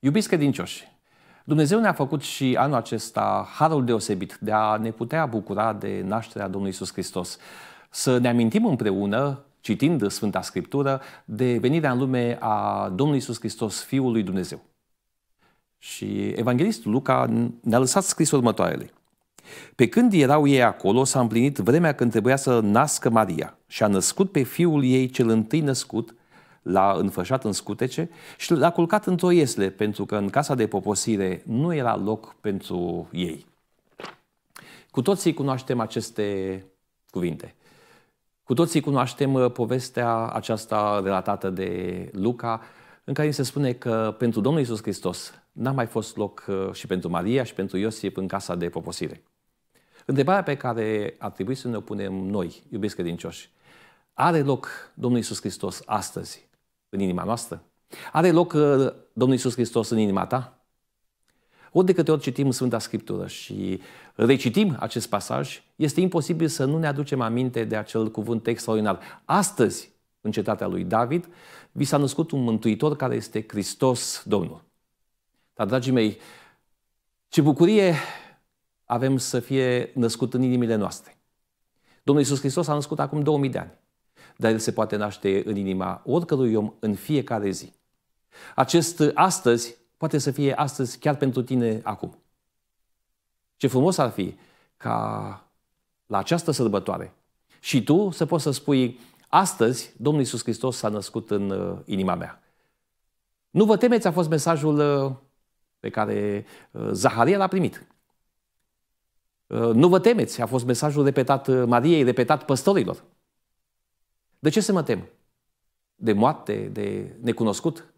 Iubiți credincioși, Dumnezeu ne-a făcut și anul acesta harul deosebit de a ne putea bucura de nașterea Domnului Isus Hristos. Să ne amintim împreună, citind Sfânta Scriptură, de venirea în lume a Domnului Isus Hristos, Fiul lui Dumnezeu. Și evanghelistul Luca ne-a lăsat scris următoarele. Pe când erau ei acolo, s-a împlinit vremea când trebuia să nască Maria și a născut pe fiul ei cel întâi născut l-a înfășat în scutece și l-a culcat în toiesle, pentru că în casa de poposire nu era loc pentru ei. Cu toții cunoaștem aceste cuvinte. Cu toții cunoaștem uh, povestea aceasta relatată de Luca, în care se spune că pentru Domnul Isus Hristos n-a mai fost loc uh, și pentru Maria și pentru Iosif în casa de poposire. Întrebarea pe care ar trebui să ne o punem noi, iubiți credincioși, are loc Domnul Isus Hristos astăzi în inima noastră? Are loc uh, Domnul Isus Hristos în inima ta? Ori de câte ori citim Sfânta Scriptură și recitim acest pasaj, este imposibil să nu ne aducem aminte de acel cuvânt extraordinar. Astăzi, în cetatea lui David, vi s-a născut un mântuitor care este Hristos Domnul. Dar, dragii mei, ce bucurie avem să fie născut în inimile noastre. Domnul Isus Hristos a născut acum 2000 de ani dar el se poate naște în inima oricărui om în fiecare zi. Acest astăzi poate să fie astăzi chiar pentru tine acum. Ce frumos ar fi ca la această sărbătoare și tu să poți să spui astăzi Domnul Iisus Hristos s-a născut în uh, inima mea. Nu vă temeți a fost mesajul uh, pe care uh, Zaharia l-a primit. Nu vă temeți, a fost mesajul repetat Mariei, repetat păstorilor. De ce să mă tem? De moarte, de necunoscut?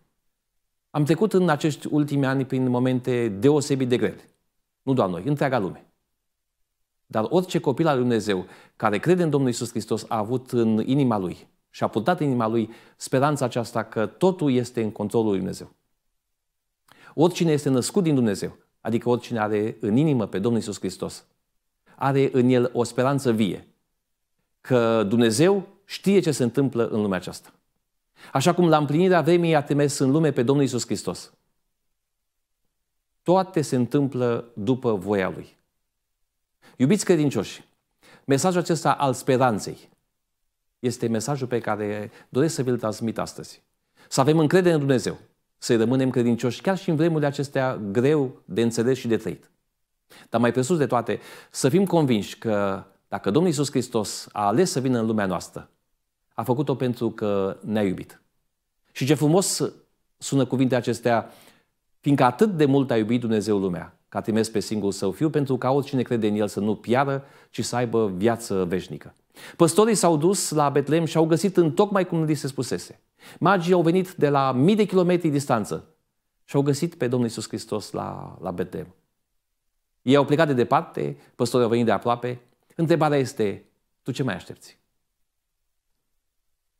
Am trecut în acești ultimi ani prin momente deosebit de grele. Nu doar noi, întreaga lume. Dar orice copil al Lui Dumnezeu care crede în Domnul Isus Hristos a avut în inima lui și a purtat în inima lui speranța aceasta că totul este în controlul lui Dumnezeu. Oricine este născut din Dumnezeu, adică oricine are în inimă pe Domnul Isus Hristos, are în el o speranță vie că Dumnezeu știe ce se întâmplă în lumea aceasta. Așa cum la împlinirea vremii a temes în lume pe Domnul Isus Hristos. Toate se întâmplă după voia Lui. Iubiți credincioși, mesajul acesta al speranței este mesajul pe care doresc să vi-l transmit astăzi. Să avem încredere în Dumnezeu, să rămânem credincioși chiar și în vremurile acestea greu de înțeles și de trăit. Dar mai presus de toate, să fim convinși că dacă Domnul Isus Hristos a ales să vină în lumea noastră, a făcut-o pentru că ne-a iubit. Și ce frumos sună cuvintele acestea, fiindcă atât de mult a iubit Dumnezeu lumea, că a trimis pe singurul său fiu, pentru ca oricine crede în el să nu piară, ci să aibă viață veșnică. Păstorii s-au dus la Betlem și au găsit în tocmai cum li se spusese. Magii au venit de la mii de kilometri distanță și au găsit pe Domnul Isus Hristos la, la Betlem. Ei au plecat de departe, păstorii au venit de aproape. Întrebarea este, tu ce mai aștepți?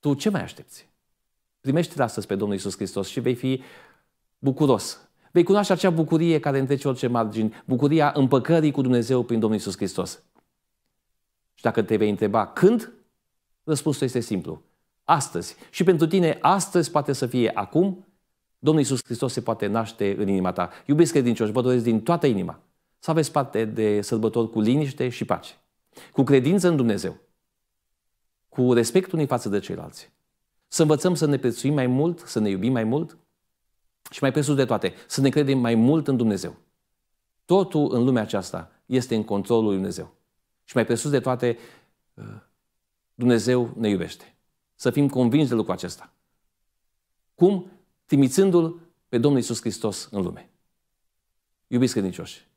Tu ce mai aștepți? Primește-L astăzi pe Domnul Isus Hristos și vei fi bucuros. Vei cunoaște acea bucurie care întrece orice margini, bucuria împăcării cu Dumnezeu prin Domnul Isus Hristos. Și dacă te vei întreba când, răspunsul este simplu. Astăzi. Și pentru tine, astăzi poate să fie acum, Domnul Isus Hristos se poate naște în inima ta. Iubesc credincioși, vă doresc din toată inima să aveți parte de sărbători cu liniște și pace, cu credință în Dumnezeu cu respect unii față de ceilalți. Să învățăm să ne prețuim mai mult, să ne iubim mai mult și mai presus de toate, să ne credem mai mult în Dumnezeu. Totul în lumea aceasta este în controlul lui Dumnezeu. Și mai presus de toate, uh, Dumnezeu ne iubește. Să fim convinși de lucrul acesta. Cum? Trimițându-L pe Domnul Isus Hristos în lume. Iubiți credincioși,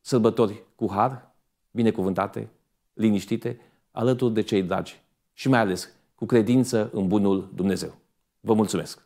sărbători cu har, binecuvântate, liniștite, alături de cei dragi și mai ales cu credință în bunul Dumnezeu. Vă mulțumesc!